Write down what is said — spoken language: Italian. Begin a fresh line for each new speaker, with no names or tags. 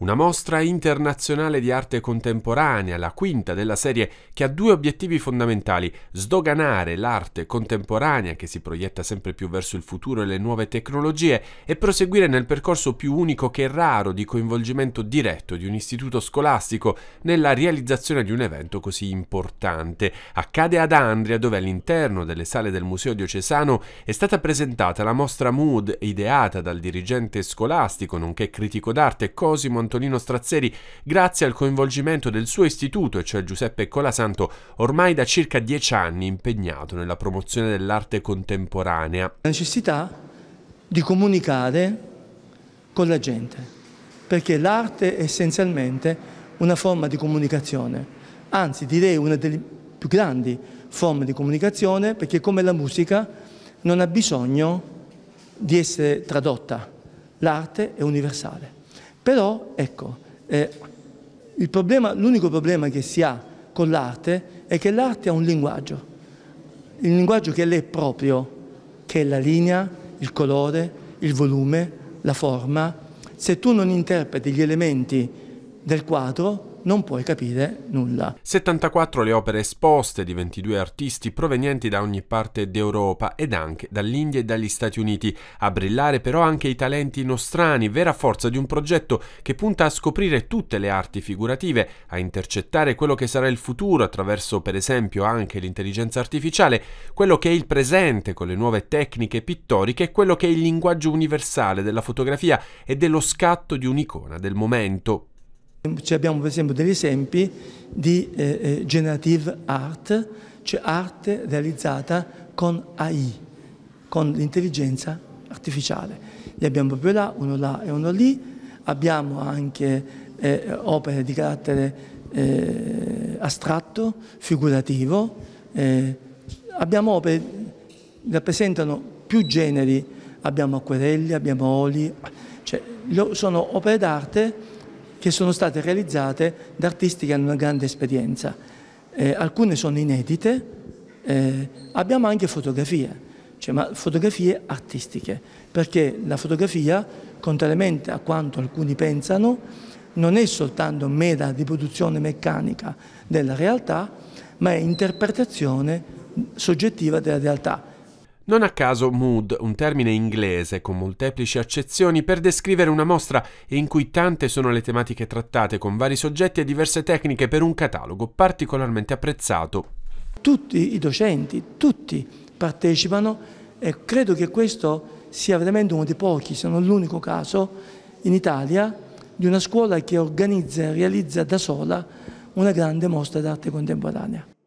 Una mostra internazionale di arte contemporanea, la quinta della serie, che ha due obiettivi fondamentali, sdoganare l'arte contemporanea che si proietta sempre più verso il futuro e le nuove tecnologie e proseguire nel percorso più unico che raro di coinvolgimento diretto di un istituto scolastico nella realizzazione di un evento così importante. Accade ad Andria dove all'interno delle sale del Museo Diocesano è stata presentata la mostra Mood ideata dal dirigente scolastico nonché critico d'arte Cosimo Antonino Strazzeri, grazie al coinvolgimento del suo istituto, e cioè Giuseppe Colasanto, ormai da circa dieci anni impegnato nella promozione dell'arte contemporanea. La
necessità di comunicare con la gente, perché l'arte è essenzialmente una forma di comunicazione, anzi direi una delle più grandi forme di comunicazione, perché come la musica non ha bisogno di essere tradotta, l'arte è universale. Però, ecco, eh, problema, l'unico problema che si ha con l'arte è che l'arte ha un linguaggio, il linguaggio che le è proprio, che è la linea, il colore, il volume, la forma. Se tu non interpreti gli elementi del quadro, non puoi capire
nulla. 74 le opere esposte di 22 artisti provenienti da ogni parte d'Europa ed anche dall'India e dagli Stati Uniti, a brillare però anche i talenti nostrani, vera forza di un progetto che punta a scoprire tutte le arti figurative, a intercettare quello che sarà il futuro attraverso per esempio anche l'intelligenza artificiale, quello che è il presente con le nuove tecniche pittoriche e quello che è il linguaggio universale della fotografia e dello scatto di un'icona del momento.
Ci abbiamo per esempio degli esempi di eh, eh generative art, cioè arte realizzata con AI, con l'intelligenza artificiale. Li abbiamo proprio là, uno là e uno lì. Abbiamo anche eh, opere di carattere eh, astratto, figurativo. Eh. abbiamo opere che rappresentano più generi. Abbiamo acquerelli, abbiamo oli, cioè, sono opere d'arte che sono state realizzate da artisti che hanno una grande esperienza. Eh, alcune sono inedite, eh, abbiamo anche fotografie, cioè, ma fotografie artistiche, perché la fotografia, contrariamente a quanto alcuni pensano, non è soltanto mera riproduzione meccanica della realtà, ma è interpretazione soggettiva della realtà.
Non a caso mood, un termine inglese con molteplici accezioni per descrivere una mostra in cui tante sono le tematiche trattate con vari soggetti e diverse tecniche per un catalogo particolarmente apprezzato. Tutti i docenti, tutti partecipano e credo che
questo sia veramente uno dei pochi, se non l'unico caso, in Italia di una scuola che organizza e realizza da sola una grande mostra d'arte contemporanea.